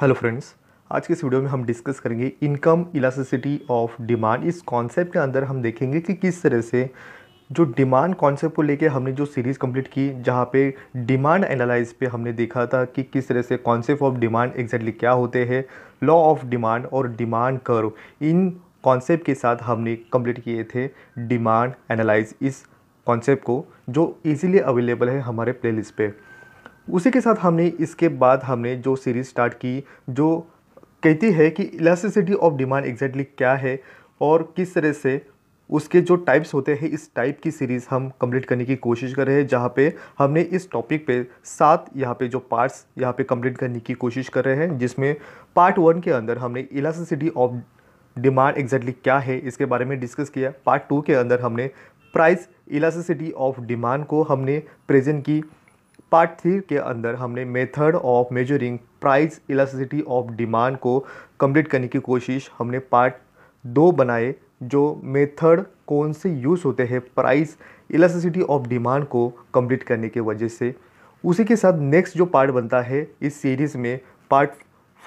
hello friends आज के इस वीडियो में हम डिस्कस करेंगे इनकम इलास्टिसिटी ऑफ डिमांड इस कॉन्सेप्ट के अंदर हम देखेंगे कि किस तरह से जो डिमांड कॉन्सेप्ट को लेके हमने जो सीरीज़ कंप्लीट की जहाँ पे डिमांड एनालाइज पे हमने देखा था कि किस तरह से कॉन्सेप्ट ऑफ डिमांड एग्जैक्टली क्या होते हैं लॉ ऑफ डिमांड और डिमांड कर्व इन कॉन्सेप्ट के साथ हमने कंप्लीट किए थे डिमांड एनालाइज इस कॉन्सेप्ट को जो इजीली अवेलेबल है हमारे प्लेलिस्ट पे उसी के साथ हमने इसके बाद हमने जो सीरीज़ स्टार्ट की जो कहती है कि इलास्टिसिटी ऑफ डिमांड एग्जैक्टली क्या है और किस तरह से उसके जो टाइप्स होते हैं इस टाइप की सीरीज़ हम कंप्लीट करने की कोशिश कर रहे हैं जहाँ पे हमने इस टॉपिक पे सात यहाँ पे जो पार्ट्स यहाँ पे कंप्लीट करने की कोशिश कर रहे हैं जिसमें पार्ट वन के अंदर हमने इलास्टिसिटी ऑफ डिमांड एग्जैक्टली क्या है इसके बारे में डिस्कस किया पार्ट टू के अंदर हमने प्राइस इलास्टिसिटी ऑफ डिमांड को हमने प्रेजेंट की पार्ट थ्री के अंदर हमने method of measuring price elasticity of demand को कंप्लीट करने की कोशिश हमने पार्ट दो बनाए जो मेथड कौन से यूज़ होते हैं प्राइस इलास्टिसिटी ऑफ डिमांड को कंप्लीट करने के वजह से उसी के साथ नेक्स्ट जो पार्ट बनता है इस सीरीज़ में पार्ट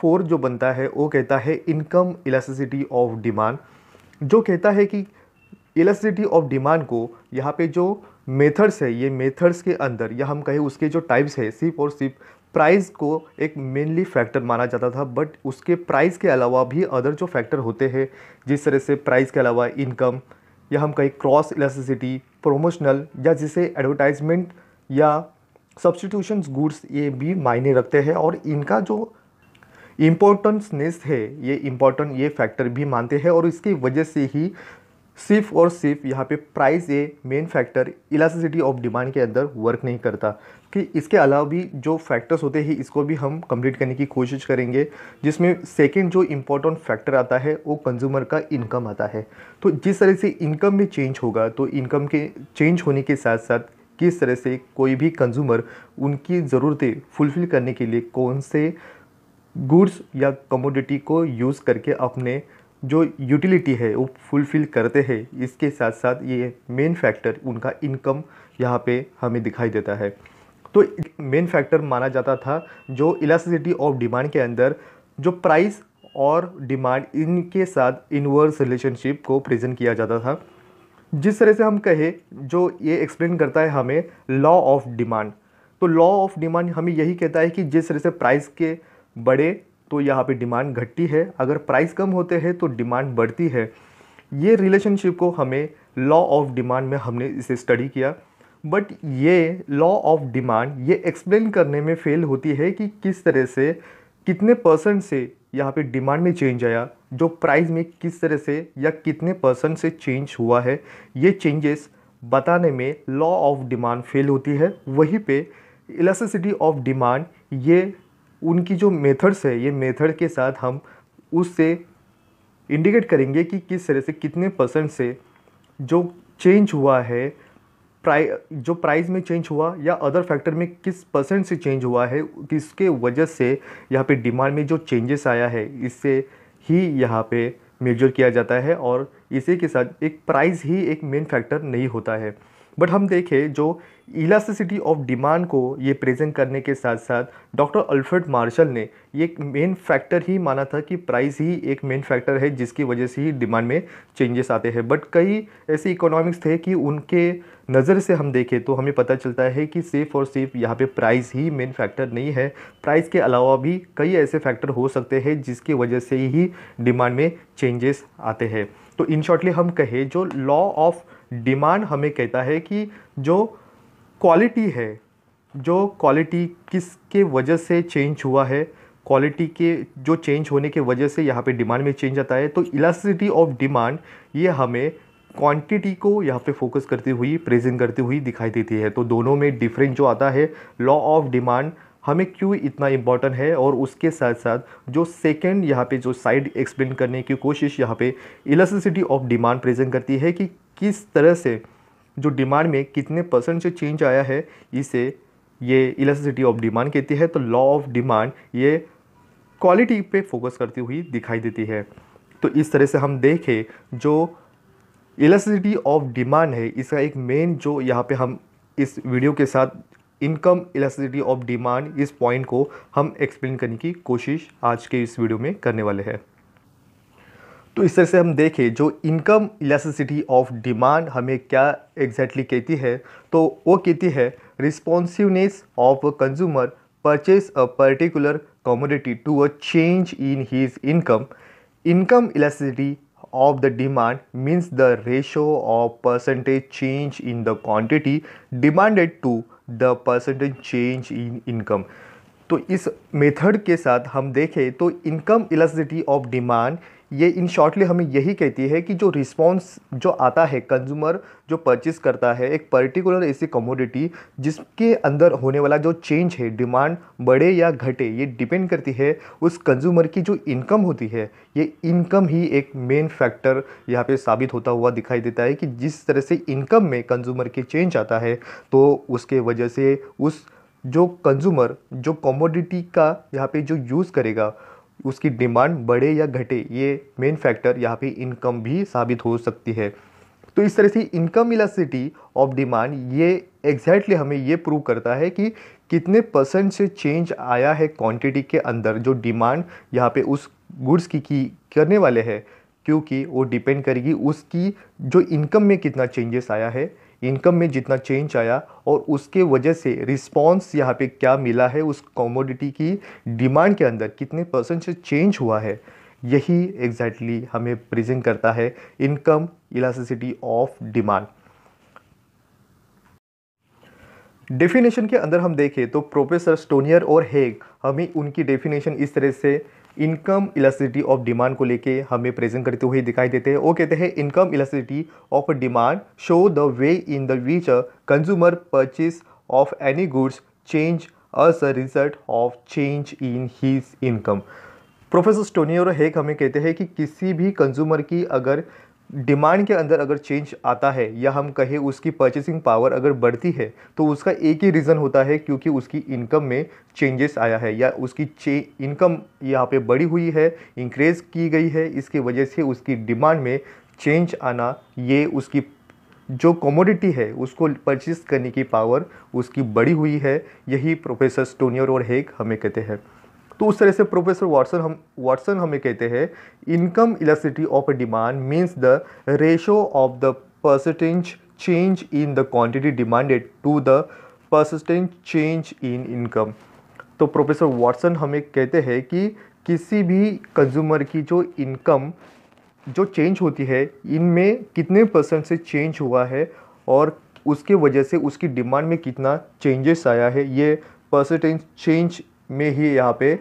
फोर जो बनता है वो कहता है इनकम इलास्टिसिटी ऑफ डिमांड जो कहता है कि इलास्टिसिटी ऑफ डिमांड को यहाँ पे जो मेथड्स है ये मेथड्स के अंदर या हम कहें उसके जो टाइप्स है सिर्फ और सिर्फ प्राइस को एक मेनली फैक्टर माना जाता था बट उसके प्राइस के अलावा भी अदर जो फैक्टर होते हैं जिस तरह से प्राइस के अलावा इनकम या हम कहीं क्रॉस इलेक्ट्रिसिटी प्रोमोशनल या जिसे एडवर्टाइजमेंट या सब्सटीट्यूशन गुड्स ये भी मायने रखते हैं और इनका जो इम्पोर्टेंसनेस है ये इम्पोर्टेंट ये फैक्टर भी मानते हैं और इसकी वजह से ही सिर्फ और सिर्फ यहाँ पे price a main factor elasticity of demand के अंदर वर्क नहीं करता कि इसके अलावा भी जो फैक्टर्स होते हैं इसको भी हम कंप्लीट करने की कोशिश करेंगे जिसमें सेकंड जो इम्पोर्टेंट फैक्टर आता है वो कंज्यूमर का इनकम आता है तो जिस तरह से इनकम में चेंज होगा तो इनकम के चेंज होने के साथ साथ किस तरह से कोई भी कंज्यूमर उनकी ज़रूरतें फुलफ़िल करने के लिए कौन से गुड्स या कमोडिटी को यूज़ करके अपने जो यूटिलिटी है वो फुलफ़िल करते हैं इसके साथ साथ ये मेन फैक्टर उनका इनकम यहाँ पे हमें दिखाई देता है तो मेन फैक्टर माना जाता था जो इलास्टिसिटी ऑफ डिमांड के अंदर जो प्राइस और डिमांड इनके साथ इनवर्स रिलेशनशिप को प्रेजेंट किया जाता था जिस तरह से हम कहें जो ये एक्सप्लेन करता है हमें लॉ ऑफ डिमांड तो लॉ ऑफ डिमांड हमें यही कहता है कि जिस तरह से प्राइस के बड़े तो यहाँ पे डिमांड घटती है अगर प्राइस कम होते हैं तो डिमांड बढ़ती है ये रिलेशनशिप को हमें लॉ ऑफ डिमांड में हमने इसे स्टडी किया बट ये लॉ ऑफ डिमांड ये एक्सप्लेन करने में फेल होती है कि किस तरह से कितने परसेंट से यहाँ पे डिमांड में चेंज आया जो प्राइस में किस तरह से या कितने परसेंट से चेंज हुआ है ये चेंजेस बताने में लॉ ऑफ डिमांड फेल होती है वहीं पे इलेक्ट्रिसिटी ऑफ डिमांड ये उनकी जो मेथड्स है ये मेथड के साथ हम उससे इंडिकेट करेंगे कि किस तरह से कितने परसेंट से जो चेंज हुआ है प्राइ जो प्राइस में चेंज हुआ या अदर फैक्टर में किस परसेंट से चेंज हुआ है किसके वजह से यहाँ पे डिमांड में जो चेंजेस आया है इससे ही यहाँ पे मेजर किया जाता है और इसी के साथ एक प्राइस ही एक मेन फैक्टर नहीं होता है बट हम देखें जो इलास्टिसिटी ऑफ डिमांड को ये प्रेजेंट करने के साथ साथ डॉक्टर अल्फ्रेड मार्शल ने ये मेन फैक्टर ही माना था कि प्राइस ही एक मेन फैक्टर है जिसकी वजह से ही डिमांड में चेंजेस आते हैं बट कई ऐसे इकोनॉमिक्स थे कि उनके नज़र से हम देखें तो हमें पता चलता है कि सिर्फ और सिर्फ यहाँ पे प्राइस ही मेन फैक्टर नहीं है प्राइस के अलावा भी कई ऐसे फैक्टर हो सकते हैं जिसकी वजह से ही डिमांड में चेंजेस आते हैं तो इन शॉर्टली हम कहें जो लॉ ऑफ़ डिमांड हमें कहता है कि जो क्वालिटी है जो क्वालिटी किसके वजह से चेंज हुआ है क्वालिटी के जो चेंज होने के वजह से यहाँ पे डिमांड में चेंज आता है तो इलास्टिसिटी ऑफ डिमांड ये हमें क्वांटिटी को यहाँ पे फोकस करती हुई प्रेजेंट करती हुई दिखाई देती है तो दोनों में डिफरेंस जो आता है लॉ ऑफ डिमांड हमें क्यों इतना इम्पॉर्टेंट है और उसके साथ साथ जो सेकेंड यहाँ पे जो साइड एक्सप्लेन करने की कोशिश यहाँ पे इलेक्ट्रिसिटी ऑफ डिमांड प्रेजेंट करती है कि किस तरह से जो डिमांड में कितने परसेंट से चेंज आया है इसे ये इलेक्ट्रिसिटी ऑफ डिमांड कहती है तो लॉ ऑफ डिमांड ये क्वालिटी पे फोकस करती हुई दिखाई देती है तो इस तरह से हम देखें जो इलेक्ट्रिसिटी ऑफ डिमांड है इसका एक मेन जो यहाँ पे हम इस वीडियो के साथ इनकम इलेक्ट्रिसिटी ऑफ डिमांड इस पॉइंट को हम एक्सप्लेन करने की कोशिश आज के इस वीडियो में करने वाले हैं तो इस तरह से हम देखें जो इनकम इलेक्ट्रिसिटी ऑफ डिमांड हमें क्या एग्जैक्टली exactly कहती है तो वो कहती है responsiveness of a consumer purchase a particular commodity to a change in his income income electricity of the demand means the ratio of percentage change in the quantity demanded to the percentage change in income तो इस method के साथ हम देखें तो income elasticity of demand ये इन shortly हमें यही कहती है कि जो रिस्पॉन्स जो आता है कंज्यूमर जो परचेस करता है एक पर्टिकुलर ऐसी कमोडिटी जिसके अंदर होने वाला जो चेंज है डिमांड बढ़े या घटे ये डिपेंड करती है उस कंज्यूमर की जो इनकम होती है ये इनकम ही एक मेन फैक्टर यहाँ पे साबित होता हुआ दिखाई देता है कि जिस तरह से इनकम में कंज्यूमर के चेंज आता है तो उसके वजह से उस जो कंज्यूमर जो कमोडिटी का यहाँ पे जो यूज़ करेगा उसकी डिमांड बढ़े या घटे ये मेन फैक्टर यहाँ पे इनकम भी साबित हो सकती है तो इस तरह से इनकम इलासिटी ऑफ डिमांड ये एग्जैक्टली exactly हमें ये प्रूव करता है कि कितने परसेंट से चेंज आया है क्वांटिटी के अंदर जो डिमांड यहाँ पे उस गुड्स की, की करने वाले हैं क्योंकि वो डिपेंड करेगी उसकी जो इनकम में कितना चेंजेस आया है इनकम में जितना चेंज आया और उसके वजह से रिस्पॉन्स यहाँ पे क्या मिला है उस कॉमोडिटी की डिमांड के अंदर कितने परसेंट से चेंज हुआ है यही एग्जैक्टली exactly हमें प्रेजेंट करता है income elasticity of demand definition के अंदर हम देखें तो प्रोफेसर स्टोनियर और हेग हमें उनकी डेफिनेशन इस तरह से इनकम इलास्टिसिटी ऑफ डिमांड को लेके हमें प्रेजेंट करते हुए दिखाई देते हैं वो कहते हैं income elasticity of demand show the way in the which consumer purchase of any goods change as a result of change in his income professor Stonier Hague हमें कहते हैं कि किसी भी कंज्यूमर की अगर डिमांड के अंदर अगर चेंज आता है या हम कहें उसकी परचेसिंग पावर अगर बढ़ती है तो उसका एक ही रीज़न होता है क्योंकि उसकी इनकम में चेंजेस आया है या उसकी चे इनकम यहाँ पे बढ़ी हुई है इंक्रीज़ की गई है इसकी वजह से उसकी डिमांड में चेंज आना ये उसकी जो कमोडिटी है उसको परचेस करने की पावर उसकी बढ़ी हुई है यही प्रोफेसर स्टोनियर और हेक हमें कहते हैं तो उस तरह से प्रोफेसर वाटसन हम वाटसन हमें कहते हैं income elasticity of a demand means the ratio of the percentage change in the quantity demanded to the percentage change in income तो प्रोफेसर वाटसन हमें कहते हैं कि किसी भी कंज्यूमर की जो इनकम जो चेंज होती है इनमें कितने परसेंट से चेंज हुआ है और उसके वजह से उसकी डिमांड में कितना चेंजेस आया है ये परसेंटेज चेंज में ही यहाँ पे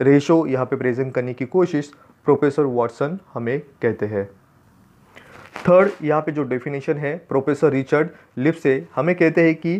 रेशो यहाँ पे प्रेजेंट करने की कोशिश प्रोफेसर वाटसन हमें कहते हैं थर्ड यहाँ पे जो डेफिनेशन है प्रोफेसर रिचर्ड लिप से हमें कहते हैं कि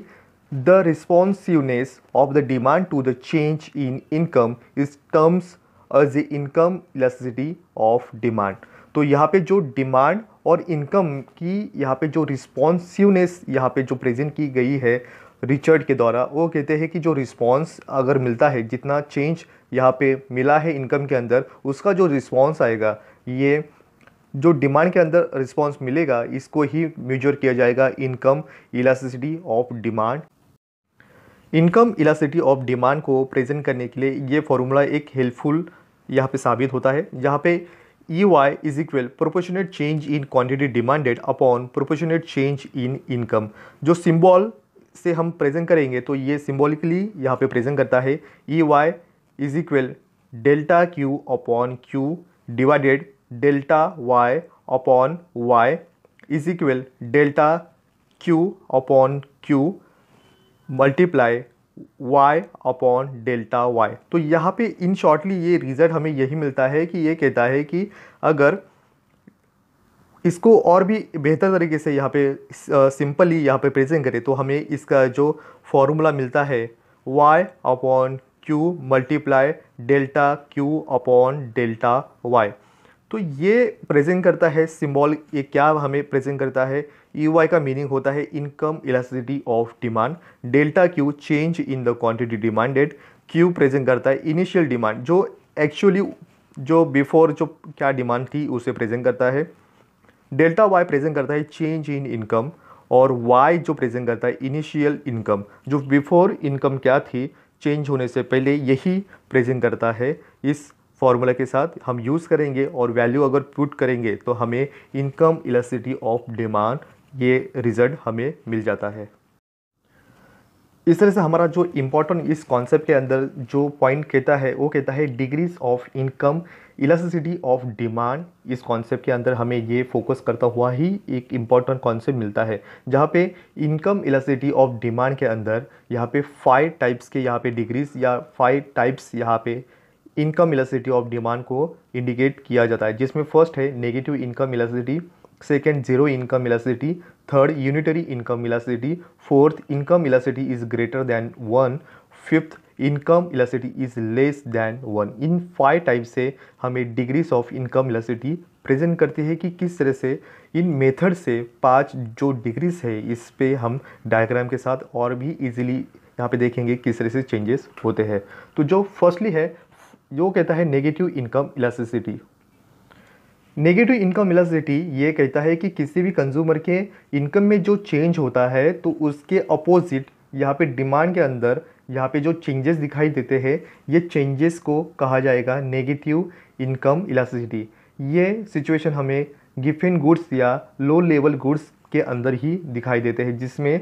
the responsiveness of the demand to the change in income is terms as the income elasticity of demand तो यहाँ पे जो डिमांड और इनकम की यहाँ पे जो रिस्पॉन्सिवनेस यहाँ पे जो प्रेजेंट की गई है रिचर्ड के द्वारा वो कहते हैं कि जो रिस्पांस अगर मिलता है जितना चेंज यहाँ पे मिला है इनकम के अंदर उसका जो रिस्पांस आएगा ये जो डिमांड के अंदर रिस्पांस मिलेगा इसको ही मेजर किया जाएगा income elasticity of demand income elasticity of demand को प्रेजेंट करने के लिए ये फॉर्मूला एक हेल्पफुल यहाँ पर साबित होता है जहाँ पे E Y is equal proportionate change in quantity demanded upon proportionate change in income जो सिम्बॉल से हम प्रेजेंट करेंगे तो ये सिम्बॉलिकली यहाँ पे प्रेजेंट करता है E Y is equal delta Q upon Q divided delta Y upon Y is equal delta Q upon Q multiply y upon delta y तो यहाँ पे इन शॉर्टली ये रिज़ल्ट हमें यही मिलता है कि ये कहता है कि अगर इसको और भी बेहतर तरीके से यहाँ पे सिंपली यहाँ पे प्रेजेंट करें तो हमें इसका जो फॉर्मूला मिलता है y upon Q multiply delta Q upon delta y तो ये प्रेजेंट करता है सिंबल ये क्या हमें प्रेजेंट करता है ई वाई का मीनिंग होता है income elasticity of demand delta Q change in the quantity demanded Q present करता है इनिशियल डिमांड जो एक्चुअली जो बिफोर जो क्या डिमांड थी उसे प्रेजेंट करता है डेल्टा वाई प्रेजेंट करता है चेंज इन इनकम और वाई जो प्रेजेंट करता है इनिशियल इनकम जो बिफोर इनकम क्या थी चेंज होने से पहले यही प्रेजेंट करता है इस फॉर्मूला के साथ हम यूज़ करेंगे और वैल्यू अगर पुट करेंगे तो हमें इनकम इलास्टिसिटी ऑफ डिमांड ये रिज़ल्ट हमें मिल जाता है इस तरह से हमारा जो इम्पोर्टेंट इस कॉन्सेप्ट के अंदर जो पॉइंट कहता है वो कहता है degrees of income elasticity of demand इस कॉन्सेप्ट के अंदर हमें ये फोकस करता हुआ ही एक इम्पॉर्टेंट कॉन्सेप्ट मिलता है जहाँ पे इनकम इलास्टिसिटी ऑफ डिमांड के अंदर यहाँ पे फाइव टाइप्स के यहाँ पे डिग्रीज या फाइव टाइप्स यहाँ पे इनकम इलास्टिसिटी ऑफ डिमांड को इंडिकेट किया जाता है जिसमें फर्स्ट है negative income elasticity second zero income elasticity third unitary income elasticity fourth income elasticity is greater than one fifth income elasticity is less than one इन five type से हमें degrees of income elasticity present करती है कि किस तरह से इन method से पांच जो डिग्रीज है इस पर हम डायग्राम के साथ और भी इजीली यहाँ पे देखेंगे किस तरह से चेंजेस होते हैं तो जो फर्स्टली है जो कहता है negative income elasticity negative income elasticity ये कहता है कि किसी भी कंज्यूमर के इनकम में जो चेंज होता है तो उसके अपोजिट यहाँ पे डिमांड के अंदर यहाँ पे जो चेंजेस दिखाई देते हैं ये चेंजेस को कहा जाएगा नेगेटिव इनकम इलास्टिसिटी ये सिचुएशन हमें गिफिन गुड्स या लो लेवल गुड्स के अंदर ही दिखाई देते हैं जिसमें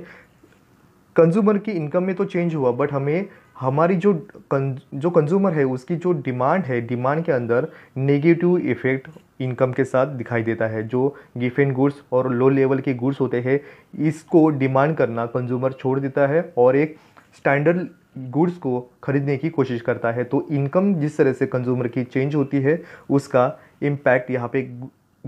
कंज्यूमर की इनकम में तो चेंज हुआ बट हमें हमारी जो कं, जो कंज्यूमर है उसकी जो डिमांड है डिमांड के अंदर नेगेटिव इफेक्ट इनकम के साथ दिखाई देता है जो एंड गुड्स और लो लेवल के गुड्स होते हैं इसको डिमांड करना कंज्यूमर छोड़ देता है और एक स्टैंडर्ड गुड्स को खरीदने की कोशिश करता है तो इनकम जिस तरह से कंज्यूमर की चेंज होती है उसका इम्पैक्ट यहाँ पे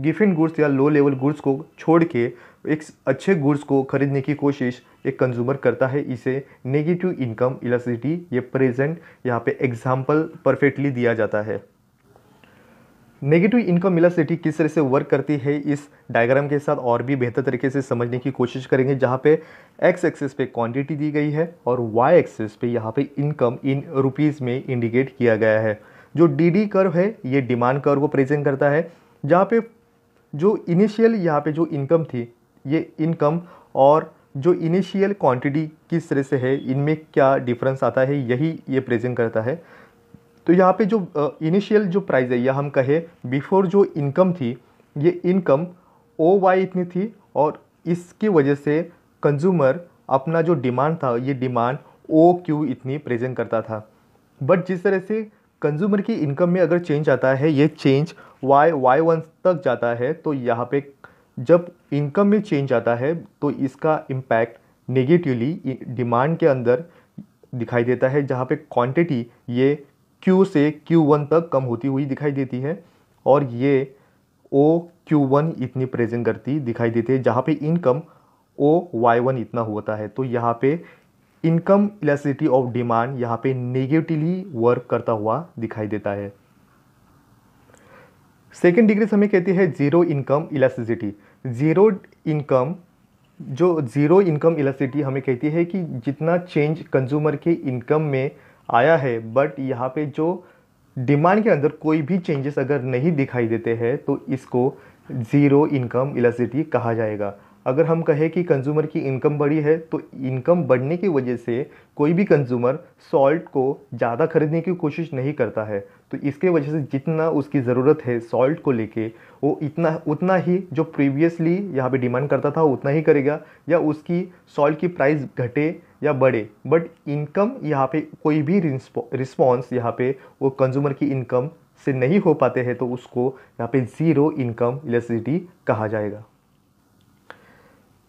गिफिन गुड्स या लो लेवल गुड्स को छोड़ के एक अच्छे गुड्स को खरीदने की कोशिश एक कंज्यूमर करता है इसे नेगेटिव इनकम इलेक्ट्रिसिटी ये प्रेजेंट यहाँ पे एग्जाम्पल परफेक्टली दिया जाता है नेगेटिव इनकम सिटी किस तरह से वर्क करती है इस डायग्राम के साथ और भी बेहतर तरीके से समझने की कोशिश करेंगे जहाँ पे एक्स एक्सेस पे क्वांटिटी दी गई है और वाई एक्सेस पे यहाँ पे इनकम इन रुपीज़ में इंडिकेट किया गया है जो डी डी कर्व है ये डिमांड कर्व को प्रेजेंट करता है जहाँ पे जो इनिशियल यहाँ पे जो इनकम थी ये इनकम और जो इनिशियल क्वांटिटी किस तरह से है इनमें क्या डिफरेंस आता है यही ये प्रेजेंट करता है तो यहाँ पे जो इनिशियल जो प्राइस है या हम कहे बिफोर जो इनकम थी ये इनकम ओ वाई इतनी थी और इसकी वजह से कंज्यूमर अपना जो डिमांड था ये डिमांड ओ क्यू इतनी प्रेजेंट करता था बट जिस तरह से कंज्यूमर की इनकम में अगर चेंज आता है ये चेंज वाई वाई वन तक जाता है तो यहाँ पे जब इनकम में चेंज आता है तो इसका इम्पैक्ट नेगेटिवली डिमांड के अंदर दिखाई देता है जहाँ पे क्वांटिटी ये Q से Q1 तक कम होती हुई दिखाई देती है और ये ओ क्यू वन इतनी प्रेजेंट करती दिखाई देती है जहाँ पे इनकम ओ वाई वन इतना होता है तो यहाँ पे इनकम इलास्टिसिटी ऑफ डिमांड यहाँ पे नेगेटिवली वर्क करता हुआ दिखाई देता है सेकेंड डिग्री हमें कहती है zero income elasticity zero income जो जीरो इनकम इलास्टिसिटी हमें कहती है कि जितना चेंज कंज्यूमर के इनकम में आया है बट यहाँ पे जो डिमांड के अंदर कोई भी चेंजेस अगर नहीं दिखाई देते हैं तो इसको ज़ीरो इनकम इलासिटी कहा जाएगा अगर हम कहें कि कंज्यूमर की इनकम बढ़ी है तो इनकम बढ़ने की वजह से कोई भी कंज्यूमर सॉल्ट को ज़्यादा खरीदने की कोशिश नहीं करता है तो इसके वजह से जितना उसकी ज़रूरत है सॉल्ट को लेके वो इतना उतना ही जो प्रीवियसली यहाँ पे डिमांड करता था उतना ही करेगा या उसकी सॉल्ट की प्राइस घटे या बढ़े बट इनकम यहाँ पे कोई भी रिस्पॉन्स यहाँ पे वो कंज्यूमर की इनकम से नहीं हो पाते हैं तो उसको यहाँ पे ज़ीरो इनकम इलेक्ट्रिसिटी कहा जाएगा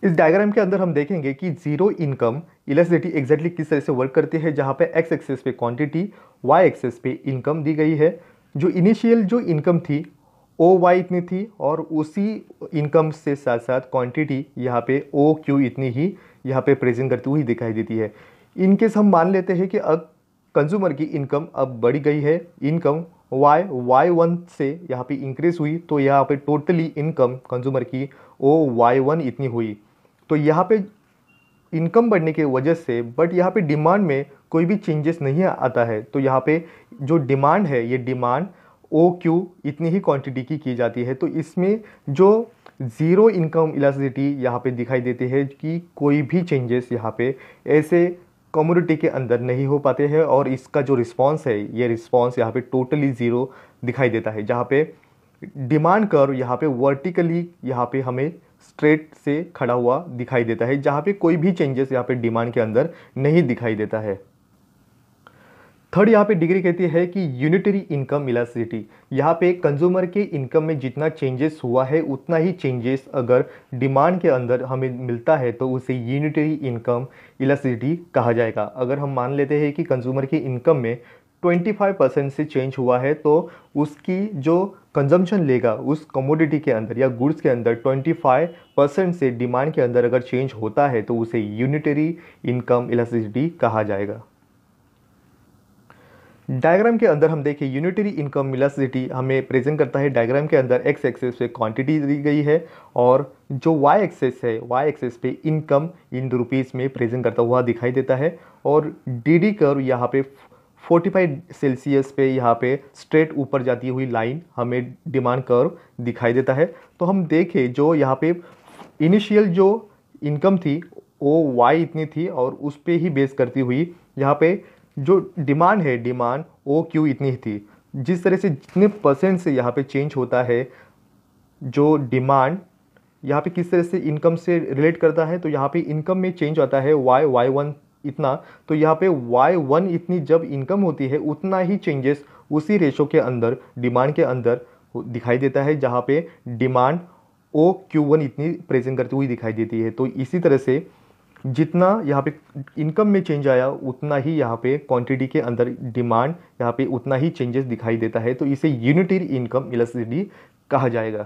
इस डायग्राम के अंदर हम देखेंगे कि जीरो इनकम इलेक्ट्रिसिटी एग्जैक्टली किस तरह से वर्क करती है जहाँ पे एक्स एक्सेस पे क्वांटिटी वाई एक्सेस पे इनकम दी गई है जो इनिशियल जो इनकम थी ओ वाई इतनी थी और उसी इनकम से साथ साथ क्वांटिटी यहाँ पे ओ क्यू इतनी ही यहाँ पे प्रेजेंट करती हुई दिखाई देती है इनकेस हम मान लेते हैं कि अब कंज्यूमर की इनकम अब बढ़ गई है इनकम वाई वाई वन से यहाँ पे इंक्रीज हुई तो यहाँ पे टोटली इनकम कंज्यूमर की ओ वाई वन इतनी हुई तो यहाँ पे इनकम बढ़ने के वजह से बट यहाँ पे डिमांड में कोई भी चेंजेस नहीं आता है तो यहाँ पे जो डिमांड है ये डिमांड ओ क्यू इतनी ही क्वांटिटी की की जाती है तो इसमें जो ज़ीरो इनकम इलास्टिसिटी यहाँ पे दिखाई देती है कि कोई भी चेंजेस यहाँ पे ऐसे कम्युनिटी के अंदर नहीं हो पाते हैं और इसका जो रिस्पांस है ये रिस्पांस यहाँ पे टोटली ज़ीरो दिखाई देता है जहाँ पे डिमांड कर यहाँ पे वर्टिकली यहाँ पे हमें स्ट्रेट से खड़ा हुआ दिखाई देता है जहाँ पे कोई भी चेंजेस यहाँ पे डिमांड के अंदर नहीं दिखाई देता है थर्ड यहाँ पे डिग्री कहती है कि यूनिटरी इनकम इलास्टिसिटी यहाँ पे कंज्यूमर के इनकम में जितना चेंजेस हुआ है उतना ही चेंजेस अगर डिमांड के अंदर हमें मिलता है तो उसे यूनिटरी इनकम इलास्टिसिटी कहा जाएगा अगर हम मान लेते हैं कि कंज्यूमर की इनकम में 25 परसेंट से चेंज हुआ है तो उसकी जो कंजम्पशन लेगा उस कमोडिटी के अंदर या गुड्स के अंदर 25 परसेंट से डिमांड के अंदर अगर चेंज होता है तो उसे यूनिटरी इनकम इलास्टिसिटी कहा जाएगा डायग्राम के अंदर हम देखें यूनिटरी इनकम मिलासिटी हमें प्रेजेंट करता है डायग्राम के अंदर एक्स एक्सेस पे क्वांटिटी दी गई है और जो वाई एक्सेस है वाई एक्सेस पे इनकम इन रुपीज़ में प्रेजेंट करता हुआ दिखाई देता है और डी डी कर्व यहाँ पे 45 सेल्सियस पे यहाँ पे स्ट्रेट ऊपर जाती हुई लाइन हमें डिमांड कर्व दिखाई देता है तो हम देखें जो यहाँ पे इनिशियल जो इनकम थी वो वाई इतनी थी और उस पर ही बेस करती हुई यहाँ पे जो डिमांड है डिमांड ओ क्यू इतनी ही थी जिस तरह से जितने परसेंट से यहाँ पे चेंज होता है जो डिमांड यहाँ पे किस तरह से इनकम से रिलेट करता है तो यहाँ पे इनकम में चेंज आता है वाई वाई वन इतना तो यहाँ पे वाई वन इतनी जब इनकम होती है उतना ही चेंजेस उसी रेशो के अंदर डिमांड के अंदर दिखाई देता है जहाँ पे डिमांड ओ क्यू वन इतनी प्रेजेंट करती हुई दिखाई देती है तो इसी तरह से जितना यहाँ पे इनकम में चेंज आया उतना ही यहाँ पे क्वांटिटी के अंदर डिमांड यहाँ पे उतना ही चेंजेस दिखाई देता है तो इसे यूनिटरी इनकम इलेक्ट्रिसिटी कहा जाएगा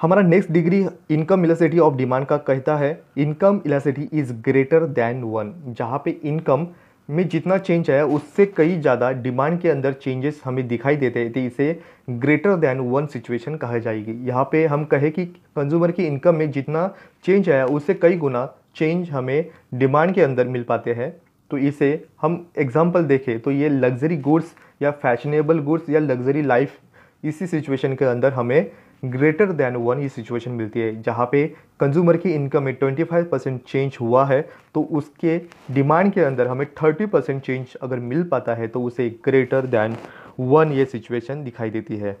हमारा next degree income electricity of demand का कहता है income electricity is greater than one जहाँ पे इनकम में जितना चेंज आया उससे कई ज़्यादा डिमांड के अंदर चेंजेस हमें दिखाई देते थे तो इसे ग्रेटर देन वन सिचुएशन कहा जाएगी यहाँ पे हम कहें कि कंज्यूमर की इनकम में जितना चेंज आया उससे कई गुना चेंज हमें डिमांड के अंदर मिल पाते हैं तो इसे हम एग्जाम्पल देखें तो ये लग्जरी गुड्स या फैशनेबल गुड्स या लग्जरी लाइफ इसी सिचुएशन के अंदर हमें ग्रेटर दैन वन ये सिचुएशन मिलती है जहाँ पे कंज्यूमर की इनकम में 25 परसेंट चेंज हुआ है तो उसके डिमांड के अंदर हमें 30 परसेंट चेंज अगर मिल पाता है तो उसे ग्रेटर दैन वन ये सिचुएशन दिखाई देती है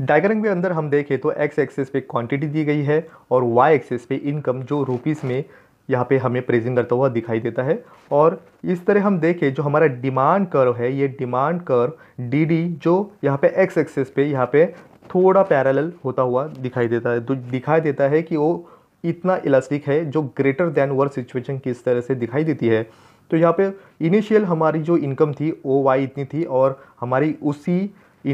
डायग्राम के अंदर हम देखें तो एक्स एक्सेस पे क्वांटिटी दी गई है और वाई एक्सेस पे इनकम जो रुपीज़ में यहाँ पे हमें प्रेजेंट करता हुआ दिखाई देता है और इस तरह हम देखें जो हमारा डिमांड कर्व है ये डिमांड कर्व डी जो यहाँ पे एक्स एक्सेस पे यहाँ पे थोड़ा पैरेलल होता हुआ दिखाई देता है तो दिखाई देता है कि वो इतना इलास्टिक है जो ग्रेटर देन वर सिचुएशन किस तरह से दिखाई देती है तो यहाँ पे इनिशियल हमारी जो इनकम थी ओ वाई इतनी थी और हमारी उसी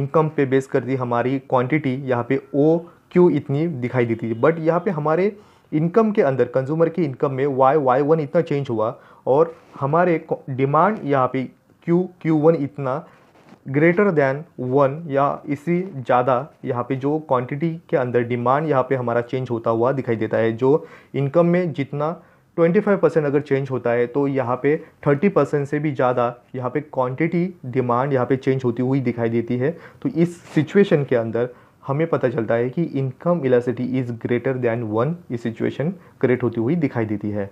इनकम पे बेस कर दी हमारी क्वांटिटी यहाँ पे ओ क्यू इतनी दिखाई देती थी बट यहाँ पे हमारे इनकम के अंदर कंज्यूमर की इनकम में वाई वाई वन इतना चेंज हुआ और हमारे डिमांड यहाँ पे क्यू क्यू वन इतना ग्रेटर दैन वन या इसी ज़्यादा यहाँ पे जो क्वांटिटी के अंदर डिमांड यहाँ पे हमारा चेंज होता हुआ दिखाई देता है जो इनकम में जितना 25 परसेंट अगर चेंज होता है तो यहाँ पे 30 परसेंट से भी ज़्यादा यहाँ पे क्वांटिटी डिमांड यहाँ पे चेंज होती हुई दिखाई देती है तो इस सिचुएशन के अंदर हमें पता चलता है कि income elasticity is greater than one इस सिचुएशन क्रिएट होती हुई दिखाई देती है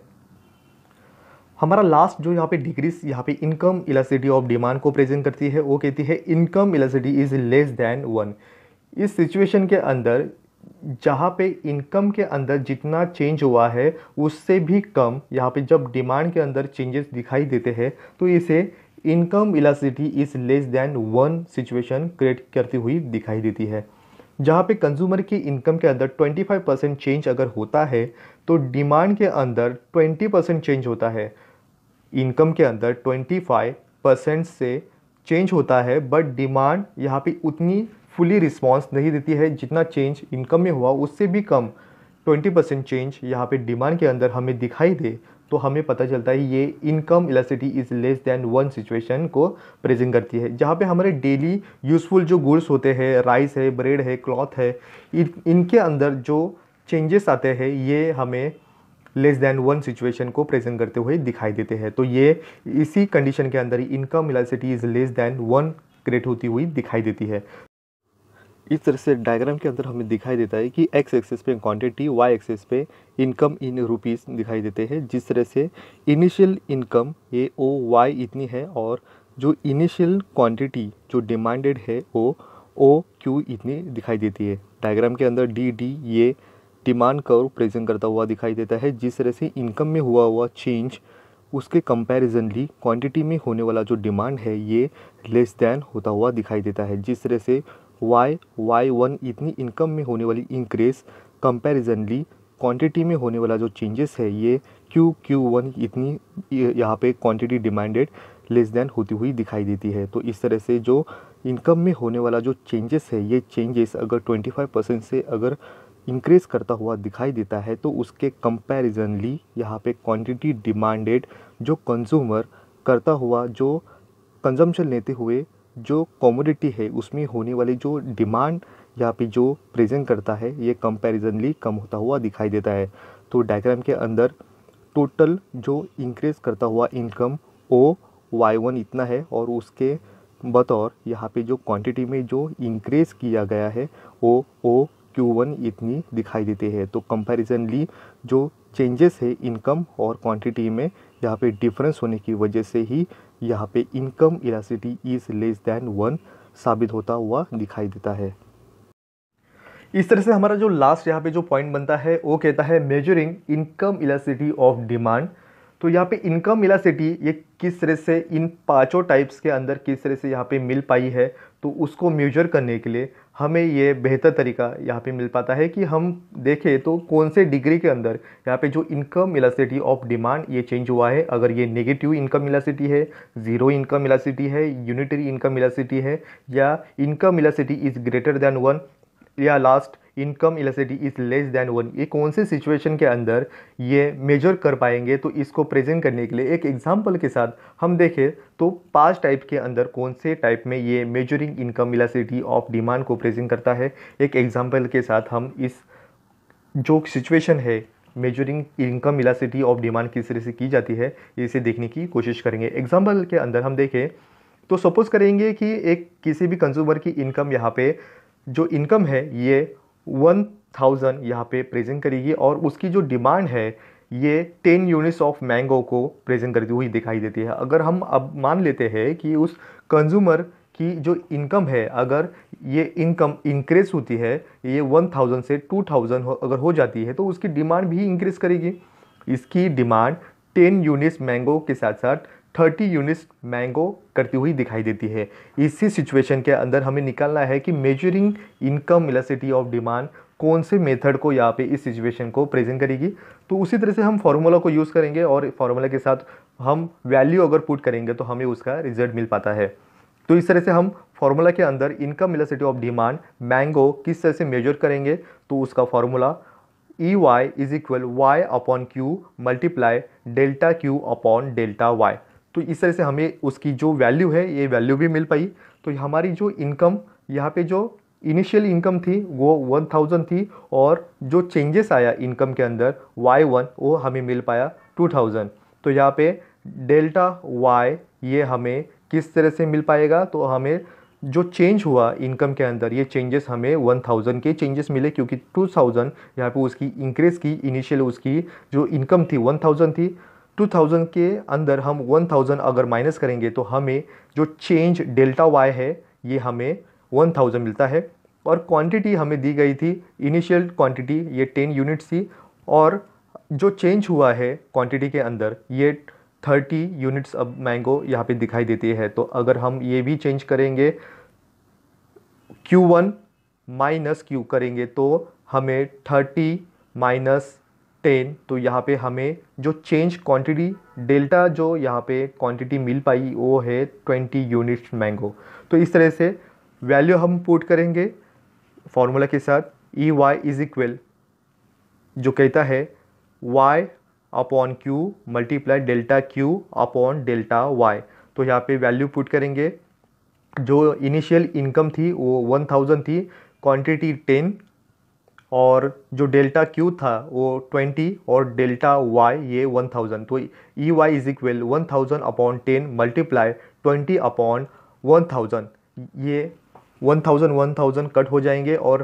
हमारा लास्ट जो यहाँ पे डिक्रीज यहाँ पे इनकम इलासिटी ऑफ डिमांड को प्रेजेंट करती है वो कहती है income elasticity is less than one इस सिचुएशन के अंदर जहाँ पे इनकम के अंदर जितना चेंज हुआ है उससे भी कम यहाँ पे जब डिमांड के अंदर चेंजेस दिखाई देते हैं तो इसे income elasticity is less than one situation create करती हुई दिखाई देती है जहाँ पे कंज्यूमर की इनकम के अंदर 25 परसेंट चेंज अगर होता है तो डिमांड के अंदर 20 परसेंट चेंज होता है इनकम के अंदर 25 परसेंट से चेंज होता है बट डिमांड यहाँ पे उतनी फुली रिस्पांस नहीं देती है जितना चेंज इनकम में हुआ उससे भी कम 20 परसेंट चेंज यहाँ पे डिमांड के अंदर हमें दिखाई दे तो हमें पता चलता है ये income elasticity is less than one situation को प्रेजेंट करती है जहाँ पे हमारे डेली यूज़फुल जो गुड्स होते हैं राइस है ब्रेड है क्लॉथ है इन इनके अंदर जो चेंजेस आते हैं ये हमें लेस देन वन सिचुएशन को प्रेजेंट करते हुए दिखाई देते हैं तो ये इसी कंडीशन के अंदर ही income elasticity is less than one create होती हुई दिखाई देती है इस तरह से डायग्राम के अंदर हमें दिखाई देता है कि एक्स एक्सेस पे क्वांटिटी वाई एक्सेस पे इनकम इन रुपीस दिखाई देते हैं जिस तरह से इनिशियल इनकम ये ओ वाई इतनी है और जो इनिशियल क्वांटिटी जो डिमांडेड है वो ओ क्यू इतनी दिखाई देती है डायग्राम के अंदर डी डी ये डिमांड कर्व प्रेजेंट करता हुआ दिखाई देता है जिस तरह से इनकम में हुआ हुआ चेंज उसके कंपैरिजनली क्वांटिटी में होने वाला जो डिमांड है ये लेस देन होता हुआ दिखाई देता है जिस तरह से वाई वाई वन इतनी इनकम में होने वाली इंक्रीज कंपैरिजनली क्वांटिटी में होने वाला जो चेंजेस है ये क्यू क्यू वन इतनी यहाँ पे क्वांटिटी डिमांडेड लेस देन होती हुई दिखाई देती है तो इस तरह से जो इनकम में होने वाला जो चेंजेस है ये चेंजेस अगर ट्वेंटी परसेंट से अगर इंक्रीज़ करता हुआ दिखाई देता है तो उसके कंपैरिजनली यहाँ पे क्वांटिटी डिमांडेड जो कंज्यूमर करता हुआ जो कंजम्पशन लेते हुए जो कॉमोडिटी है उसमें होने वाली जो डिमांड यहाँ पे जो प्रेजेंट करता है ये कंपैरिजनली कम होता हुआ दिखाई देता है तो डायग्राम के अंदर टोटल जो इंक्रीज़ करता हुआ इनकम ओ वाई वन इतना है और उसके बतौर यहाँ पे जो क्वांटिटी में जो इंक्रीज़ किया गया है वो ओ Q1 इतनी दिखाई देती है तो कंपैरिजनली जो चेंजेस है इनकम और क्वांटिटी में यहाँ पे डिफरेंस होने की वजह से ही यहाँ पे income elasticity is less than one साबित होता हुआ दिखाई देता है इस तरह से हमारा जो लास्ट यहाँ पे जो पॉइंट बनता है वो कहता है measuring income elasticity of demand तो यहाँ पे इनकम इलासिटी ये किस तरह से इन पांचों टाइप्स के अंदर किस तरह से यहाँ पे मिल पाई है तो उसको मेजर करने के लिए हमें ये बेहतर तरीका यहाँ पे मिल पाता है कि हम देखें तो कौन से डिग्री के अंदर यहाँ पे जो इनकम इलासिटी ऑफ डिमांड ये चेंज हुआ है अगर ये नेगेटिव इनकम इलासिटी है ज़ीरो इनकम इलासिटी है यूनिटरी इनकम इलासिटी है या income elasticity is greater than one या last income elasticity is less than one ये कौन से सिचुएशन के अंदर ये मेजर कर पाएंगे तो इसको प्रेजेंट करने के लिए एक एग्जाम्पल के साथ हम देखें तो पाँच टाइप के अंदर कौन से टाइप में ये measuring income elasticity of demand को प्रेजेंट करता है एक एग्जाम्पल के साथ हम इस जो सिचुएशन है measuring income elasticity of demand किस तरह से की जाती है इसे देखने की कोशिश करेंगे एग्जाम्पल के अंदर हम देखें तो सपोज़ करेंगे कि एक किसी भी कंज्यूमर की इनकम यहाँ पे जो इनकम है ये वन थाउजेंड यहाँ पे प्रेजेंट करेगी और उसकी जो डिमांड है ये टेन यूनिट्स ऑफ मैंगो को प्रेजेंट करती हुई दिखाई देती है अगर हम अब मान लेते हैं कि उस कंज्यूमर की जो इनकम है अगर ये इनकम इंक्रीज होती है ये वन थाउजेंड से टू थाउजेंड अगर हो जाती है तो उसकी डिमांड भी इंक्रीज करेगी इसकी डिमांड टेन यूनिट्स मैंगो के साथ साथ थर्टी यूनिट्स मैंगो करती हुई दिखाई देती है इसी सिचुएशन के अंदर हमें निकालना है कि measuring income elasticity of demand कौन से मेथड को यहाँ पे इस सिचुएशन को प्रेजेंट करेगी तो उसी तरह से हम फार्मूला को यूज़ करेंगे और फार्मूला के साथ हम वैल्यू अगर पुट करेंगे तो हमें उसका रिजल्ट मिल पाता है तो इस तरह से हम फार्मूला के अंदर income elasticity of demand mango किस तरह से मेजर करेंगे तो उसका formula E Y is equal Y upon Q multiply delta Q upon delta Y तो इस तरह से हमें उसकी जो वैल्यू है ये वैल्यू भी मिल पाई तो हमारी जो इनकम यहाँ पे जो इनिशियल इनकम थी वो वन थाउजेंड थी और जो चेंजेस आया इनकम के अंदर वाई वन वो हमें मिल पाया टू थाउजेंड तो यहाँ पे डेल्टा वाई ये हमें किस तरह से मिल पाएगा तो हमें जो चेंज हुआ इनकम के अंदर ये चेंजेस हमें वन थाउजेंड के चेंजेस मिले क्योंकि टू थाउजेंड यहाँ पर उसकी इंक्रीज़ की इनिशियल उसकी जो इनकम थी वन थाउजेंड थी 2000 के अंदर हम 1000 अगर माइनस करेंगे तो हमें जो चेंज डेल्टा वाई है ये हमें 1000 मिलता है और क्वांटिटी हमें दी गई थी इनिशियल क्वांटिटी ये 10 यूनिट्स थी और जो चेंज हुआ है क्वांटिटी के अंदर ये 30 यूनिट्स अब मैंगो यहाँ पे दिखाई देती है तो अगर हम ये भी चेंज करेंगे Q1 माइनस Q करेंगे तो हमें 30 माइनस टेन तो यहाँ पे हमें जो चेंज क्वांटिटी डेल्टा जो यहाँ पे क्वांटिटी मिल पाई वो है ट्वेंटी यूनिट्स मैंगो तो इस तरह से वैल्यू हम पुट करेंगे फार्मूला के साथ ई वाई इज इक्वल जो कहता है Y upon Q multiply delta Q upon delta Y तो यहाँ पे वैल्यू पुट करेंगे जो इनिशियल इनकम थी वो वन थाउजेंड थी क्वांटिटी टेन और जो डेल्टा क्यू था वो 20 और डेल्टा वाई ये 1000 तो E Y is equal one thousand upon ten multiply twenty upon one thousand ये one thousand one thousand cut हो जाएंगे और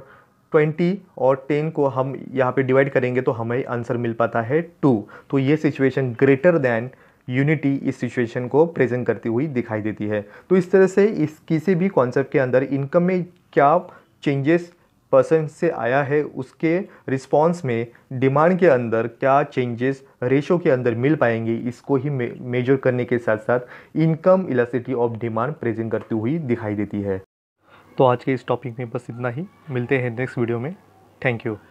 ट्वेंटी और टेन को हम यहाँ पे डिवाइड करेंगे तो हमें आंसर मिल पाता है टू तो ये सिचुएशन ग्रेटर दैन यूनिटी इस सिचुएशन को प्रेजेंट करती हुई दिखाई देती है तो इस तरह से इस किसी भी कॉन्सेप्ट के अंदर इनकम में क्या चेंजेस पर्सन से आया है उसके रिस्पॉन्स में डिमांड के अंदर क्या चेंजेस रेशो के अंदर मिल पाएंगे इसको ही मेजर करने के साथ साथ income elasticity of demand present करती हुई दिखाई देती है तो आज के इस टॉपिक में बस इतना ही मिलते हैं नेक्स्ट वीडियो में थैंक यू